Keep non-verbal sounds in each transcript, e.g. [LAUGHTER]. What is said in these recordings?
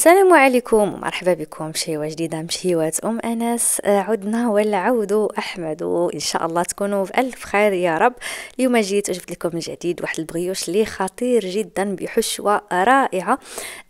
السلام عليكم ومرحبا بكم شيوة جديدة مشيوات أم أنس آه، عدنا والعود أحمد وإن شاء الله تكونوا في ألف خير يا رب اليوم جيت وجبت لكم من جديد واحد البغيوش اللي خطير جدا بحشوة رائعة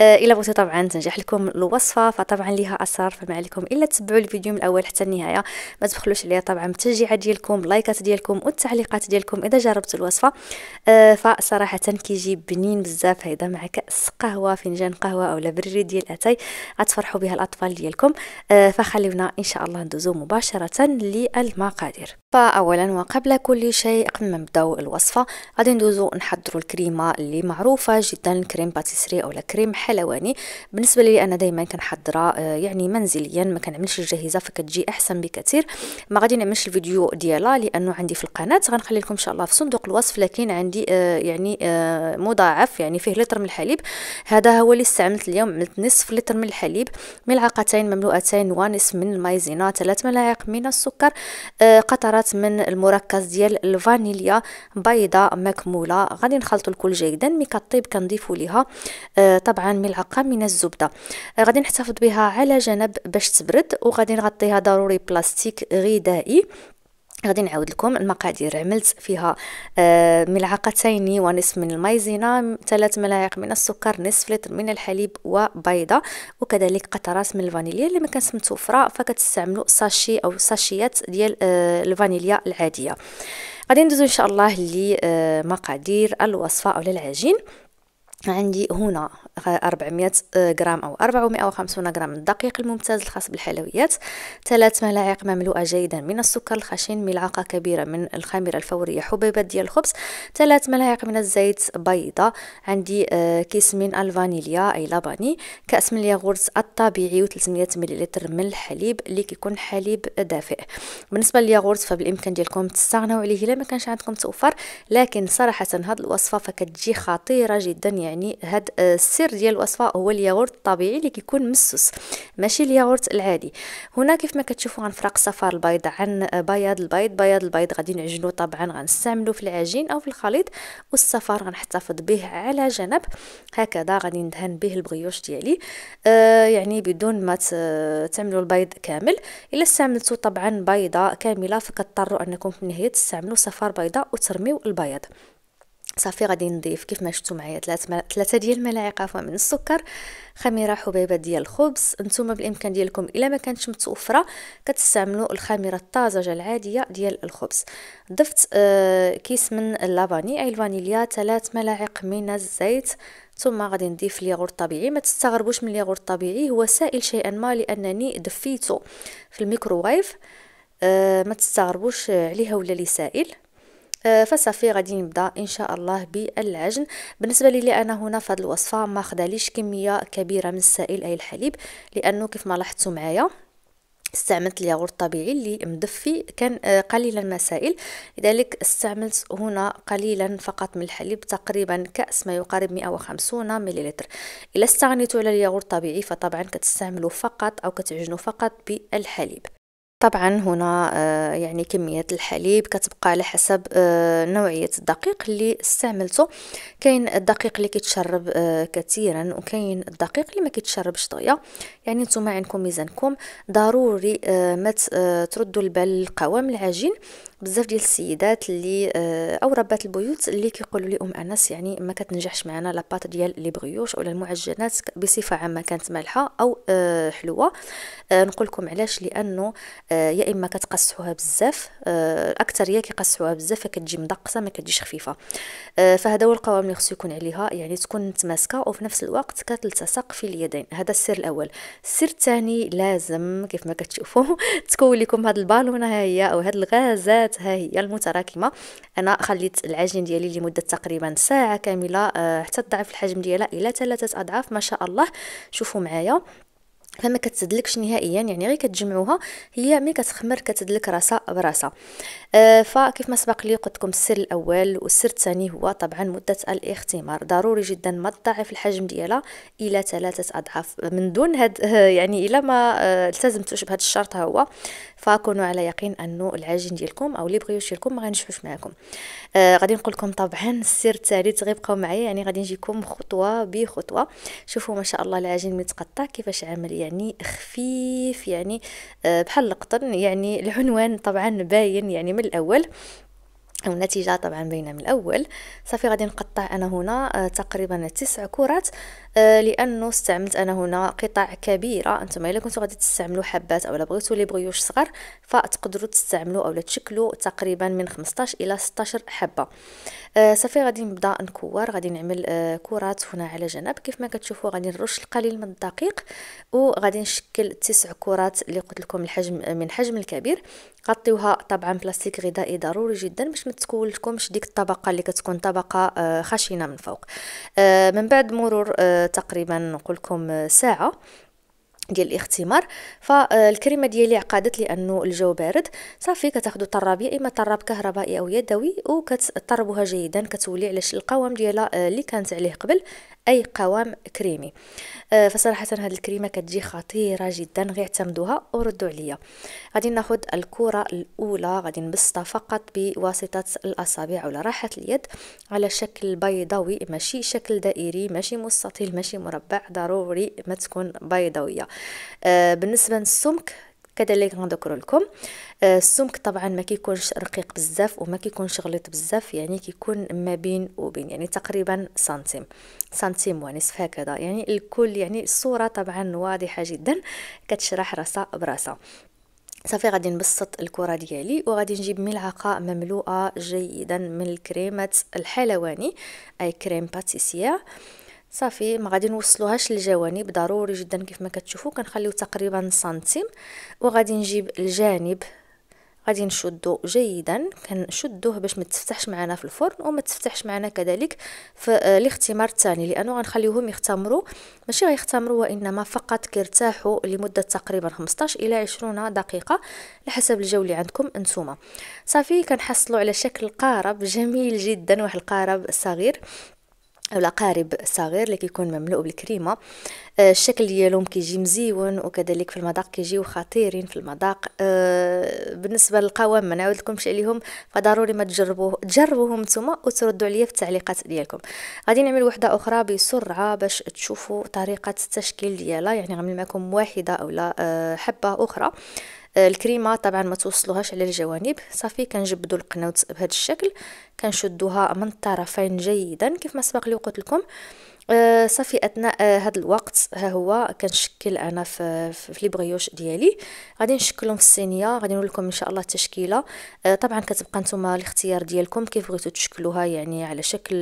آه، إلا بغيتوا طبعا تنجح لكم الوصفة فطبعا ليها أسرار فما عليكم إلا تتبعوا الفيديو من الأول حتى النهاية ما تبخلوش عليها طبعا بالتشجيعات ديالكم اللايكات ديالكم والتعليقات ديالكم إذا جربت الوصفة آه، فصراحة كيجي بنين بزاف هيدا مع كأس قهوة فنجان قهوة أو لا ديال اتاي غتفرحوا بها الاطفال ديالكم آه، فخليونا ان شاء الله ندوزو مباشره للمقادير فاولا وقبل كل شيء قبل ما نبداو الوصفه غادي ندوزو نحضروا الكريمه اللي معروفه جدا كريم باتيسري او كريم حلواني بالنسبه لي انا دائما كنحضرها آه، يعني منزليا ما كنعملش الجاهزه فكتجي احسن بكثير ما غادي نعملش الفيديو ديالها لانه عندي في القناه غنخلي لكم ان شاء الله في صندوق الوصف لكن عندي آه، يعني مضاعف يعني فيه لتر من الحليب هذا هو اللي استعملت اليوم عملت نصف لتر من الحليب ملعقتين مملوءتين ونصف من المايزينا ثلاث ملاعق من السكر آه، قطرات من المركز ديال الفانيليا بيضة مكمولة غادي نخلطو الكل جيدا مي كطيب كنضيفو ليها آه، طبعا ملعقة من الزبدة آه، غادي نحتفظ بها على جنب باش تبرد وغادي نغطيها ضروري بلاستيك غذائي غادي نعاود لكم المقادير عملت فيها آه، ملعقتين ونصف من المايزينا ثلاث ملاعق من السكر نصف لتر من الحليب وبيضه وكذلك قطرات من الفانيليا اللي ما كانت متوفره فكتستعملوا ساشي او ساشيات ديال آه، الفانيليا العاديه غادي ندوزو ان شاء الله لمقادير الوصفه او العجين عندي هنا 400 آه، غرام او 450 غرام من الدقيق الممتاز الخاص بالحلويات ثلاث ملاعق مملوءه جيدا من السكر الخشن ملعقه كبيره من الخميره الفوريه حبيبات ديال الخبز ثلاث ملاعق من الزيت بيضه عندي آه، كيس من الفانيليا اي لاباني كاس من الياغورت الطبيعي و300 مليلتر من الحليب اللي كيكون حليب دافئ بالنسبه للياغورت فبالامكان ديالكم تستغناو عليه الا ما كانش عندكم توفر لكن صراحه هذه الوصفه فكتجي خطيره جدا يعني يعني هاد آه، السر ديال الوصفه هو الياغورت الطبيعي اللي كيكون مسوس ماشي الياغورت العادي هنا كيف ما كتشوفوا غنفرق صفار البيض عن آه، بياض البيض بياض البيض غادي نعجنوه طبعا غنستعملو في العجين او في الخليط والصفار غنحتفظ به على جنب هكذا غادي ندهن به البغيوش ديالي آه يعني بدون ما آه، تعملوا البيض كامل الا استعملتوا طبعا بيضه كامله فكتضطروا انكم في النهايه تستعملوا صفار بيضه وترميوا البيض صافي غادي نضيف كيف ما شفتوا معايا ثلاثه ديال الملاعق عفوا من السكر خميره حبيبه ديال الخبز نتوما بالامكان ديالكم الا ما كانتش متوفره كتستعملوا الخميره الطازجه العاديه ديال الخبز ضفت آه كيس من اللافاني اي الفانيليا ثلاث ملاعق من الزيت ثم غادي نضيف الياغور الطبيعي ما تستغربوش من الياغور الطبيعي هو سائل شيئا ما لانني دفيته في الميكروويف آه ما تستغربوش عليها ولا لي سائل آه، فصافي غادي نبدا ان شاء الله بالعجن بالنسبه لي انا هنا في هذه الوصفه ما خداليش كميه كبيره من السائل اي الحليب لانه كيف ما لاحظتوا معايا استعملت الياغورت الطبيعي اللي مدفي كان آه، قليلا ما سائل لذلك استعملت هنا قليلا فقط من الحليب تقريبا كأس ما يقارب 150 مللتر إلا استغنيتوا على الياغورت الطبيعي فطبعا كتستعملوا فقط أو كتعجنوا فقط بالحليب طبعا هنا آه، يعني كمية الحليب كتبقى على حسب آه، نوعية الدقيق اللي استعملته كاين الدقيق اللي كيتشرب آه، كثيرا وكاين الدقيق اللي ما كيتشربش طويا يعني نتوما عندكم ميزانكم ضروري ما تردوا البال لقوام العجين بزاف ديال السيدات اللي آه، او ربات البيوت اللي كيقولوا لي ام انس يعني ما كتنجحش معنا لاباط ديال لي بريوش ولا المعجنات بصفه عامه كانت مالحه او آه، حلوه آه، نقول لكم علاش لانه يا اما كتقصحوها بزاف يا كيقصحوها بزاف فكتجي مدقسه ما كتجيش خفيفه فهذا هو القوام اللي خصو يكون عليها يعني تكون متماسكه وفي نفس الوقت كتلتصق في اليدين هذا السر الاول السر الثاني لازم كيف ما كتشوفوا [LAUGHS] تكون لكم هاد البالونه ها هي او هاد الغازات الوصفات ها هي المتراكمه انا خليت العجين ديالي لمده تقريبا ساعه كامله آه، حتى ضعف الحجم ديالها الى ثلاثه اضعاف ما شاء الله شوفوا معايا فما كتسدلكش نهائيا يعني غير كتجمعوها هي ملي كتخمر كتدلك راسها براسها أه فكيف ما سبق لي قلت لكم السر الاول والسر الثاني هو طبعا مده الاختمار ضروري جدا ما تضاعف الحجم ديالها الى ثلاثه اضعاف من دون هاد [LAUGHS] يعني الا ما آه، التزمتوش بهذا الشرط ها هو فكونوا على يقين انه العجين ديالكم او اللي بغيو لكم ما غنجحوش معاكم أه غادي نقول لكم طبعا السر الثالث غيبقاو معايا يعني غادي نجيكم خطوه بخطوه شوفوا ما شاء الله العجين متقطع كيفاش عامل يعني خفيف يعني آه، بحال القطن يعني العنوان طبعا باين يعني من الاول والنتيجة طبعا باينة من الأول صافي غادي نقطع أنا هنا آه، تقريبا تسع كرات آه، لأنه استعملت أنا هنا قطع كبيرة أنتم إلا كنتوا غادي تستعملوا حبات أو بغيتو لي بغيوش صغار فتقدروا تستعملوا أو تشكلوا تقريبا من 15 إلى 16 حبة آه، صافي غادي نبدا نكور غادي نعمل كرات هنا على جنب كيف ما كتشوفوا غادي نرش القليل من الدقيق وغادي نشكل تسع كرات اللي قلت لكم الحجم من حجم الكبير غطيوها طبعا بلاستيك غذائي ضروري جدا باش ما تكولكمش ديك الطبقه اللي كتكون طبقه آه، خشنه من فوق آه، من بعد مرور آه، تقريبا نقول ساعه ديال الاختمار فالكريمه ديالي عقدت لانه الجو بارد صافي كتاخذوا طراب يا اما طراب كهربائي او يدوي وكتطربوها جيدا كتولي على القوام ديالها اللي كانت عليه قبل اي قوام كريمي آه، فصراحه هاد الكريمه كتجي خطيره جدا غير اعتمدوها وردوا عليا غادي ناخذ الكره الاولى غادي نبسطها فقط بواسطه الاصابع ولا راحه اليد على شكل بيضاوي ماشي شكل دائري ماشي مستطيل ماشي مربع ضروري ما تكون بيضاويه آه، بالنسبه للسمك كذلك غنذكر لكم آه، السمك طبعا ما كيكونش رقيق بزاف وما كيكونش غليظ بزاف يعني كيكون ما بين وبين يعني تقريبا سنتيم سنتيم ونصف هكذا يعني الكل يعني الصوره طبعا واضحه جدا كتشرح راسها براسها صافي غادي نبسط الكره ديالي وغادي نجيب ملعقه مملوءه جيدا من الكريمه الحلواني اي كريم باتيسيير صافي ما غادي نوصلوهاش للجوانب ضروري جدا كيف ما كتشوفوا كنخليو تقريبا سنتيم وغادي نجيب الجانب غادي نشدو جيدا كنشدوه باش ما تفتحش معنا في الفرن وما تفتحش معنا كذلك في آه، الاختمار الثاني لانه غنخليوهم يختمروا ماشي غيختمروا وانما فقط كيرتاحوا لمده تقريبا 15 الى 20 دقيقه على حسب الجو اللي عندكم نتوما صافي كنحصلوا على شكل قارب جميل جدا واحد القارب صغير قارب صغير اللي كيكون مملوء بالكريمه آه، الشكل ديالهم كيجي مزيون وكذلك في المذاق كيجيو خطيرين في المذاق آه، بالنسبه للقوام ما نعاود لكمش عليهم فضروري ما تجربوه تجربوهم نتوما وتردوا عليا في التعليقات ديالكم غادي نعمل وحده اخرى بسرعه باش تشوفوا طريقه التشكيل ديالها يعني غنعمل معكم واحده اولا آه، حبه اخرى الكريمه طبعا ما توصلوهاش على الجوانب صافي كنجبدوا القنوت بهذا الشكل كنشدوها من الطرفين جيدا كيف ما سبق لي قلت لكم آه، صافي اثناء آه، هذا الوقت ها هو كنشكل انا في في لي بغيوش ديالي غادي نشكلهم في الصينيه غادي نقول لكم ان شاء الله التشكيله آه، طبعا كتبقى نتوما الاختيار ديالكم كيف بغيتو تشكلوها يعني على شكل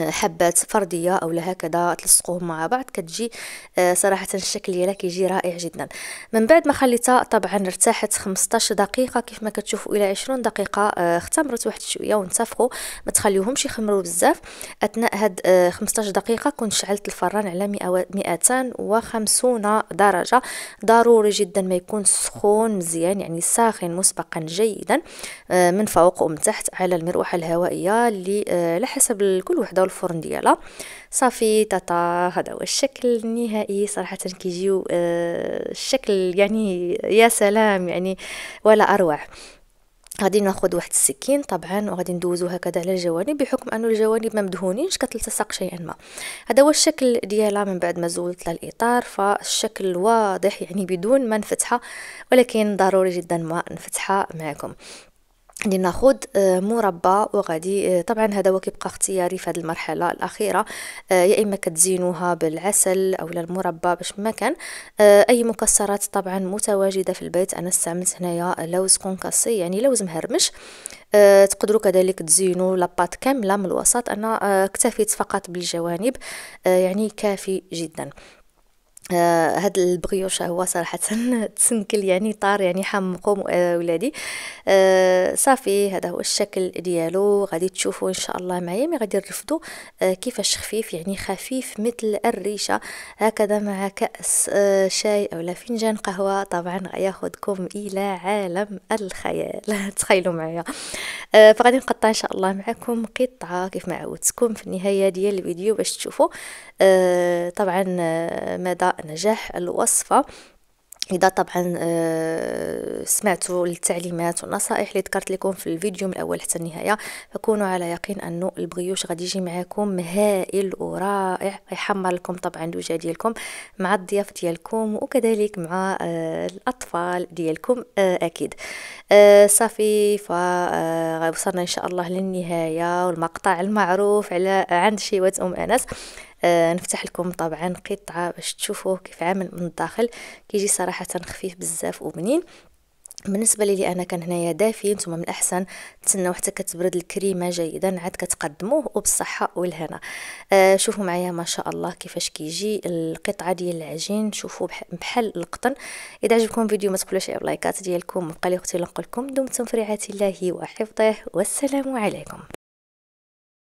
حبات فرديه او هكذا تلصقوهم مع بعض كتجي آه، صراحه الشكل ديالها كيجي رائع جدا من بعد ما خليتها طبعا ارتاحت 15 دقيقه كيف ما كتشوفوا الى 20 دقيقه آه، اختمرت واحد شويه وانتفخوا ما تخليوهمش يخمروا بزاف اثناء هاد 15 آه، دقيقه كنت شعلت الفران على 250 درجه ضروري جدا ما يكون سخون مزيان يعني ساخن مسبقا جيدا من فوق ومن تحت على المروحه الهوائيه اللي على حسب كل وحده الفرن ديالها صافي تاتا هذا هو الشكل النهائي صراحه كيجيو آه الشكل يعني يا سلام يعني ولا اروع غادي ناخذ واحد السكين طبعا وغادي ندوزو هكذا على الجوانب بحكم انه الجوانب ما مدهونينش كتلتصق شيئا ما هذا هو الشكل ديالها من بعد ما زولت لها الاطار فالشكل واضح يعني بدون ما نفتحها ولكن ضروري جدا ما نفتحها معكم ناخذ آه، مربى وغادي آه، طبعا هذا هو كيبقى اختياري في هذه المرحله الاخيره آه، يا اما كتزينوها بالعسل او المربى باش ما كان اي مكسرات طبعا متواجده في البيت انا استعملت هنايا لوز كونكاسي يعني لوز مهرمش تقدروا كذلك تزينوا لاباط كامله من الوسط انا اكتفيت فقط بالجوانب يعني كافي جدا آه هاد البغيوشة هو صراحة [LAUGHS] تسنكل يعني طار يعني حمقهم آه، ولادي آه صافي هذا هو الشكل ديالو غادي تشوفوا ان شاء الله معايا مي غادي نرفدو آه كيفاش خفيف يعني خفيف مثل الريشة هكذا مع كأس آه شاي او فنجان قهوة طبعا غياخدكم الى عالم الخيال [LAUGHS] تخيلوا معايا آه فغادي نقطع ان شاء الله معكم قطعة كيف ما عودتكم في النهاية ديال الفيديو باش تشوفوا آه طبعا آه، ماذا نجاح الوصفة اذا طبعا آه، سمعتوا التعليمات والنصائح اللي ذكرت لكم في الفيديو من الاول حتى النهايه فكونوا على يقين أن البغيوش غادي يجي معاكم هائل ورائع يحمر لكم طبعا الوجه ديالكم مع الضياف ديالكم وكذلك مع آه، الاطفال ديالكم آه، اكيد صافي فوصلنا ان شاء الله للنهايه والمقطع المعروف على عند شيوات ام انس آه، نفتح لكم طبعا قطعة باش تشوفوه كيف عامل من الداخل كيجي صراحة خفيف بزاف وبنين بالنسبه لي انا كان هنايا دافي نتوما من الاحسن تسناو حتى كتبرد الكريمه جيدا عاد كتقدموه وبالصحه والهنا آه شوفوا معايا ما شاء الله كيفاش كيجي القطعه ديال العجين شوفوا بحال القطن اذا عجبكم الفيديو ما تقولوش على اللايكات ديالكم بقى لي اختي نقول لكم دمتم في رعايه الله وحفظه والسلام عليكم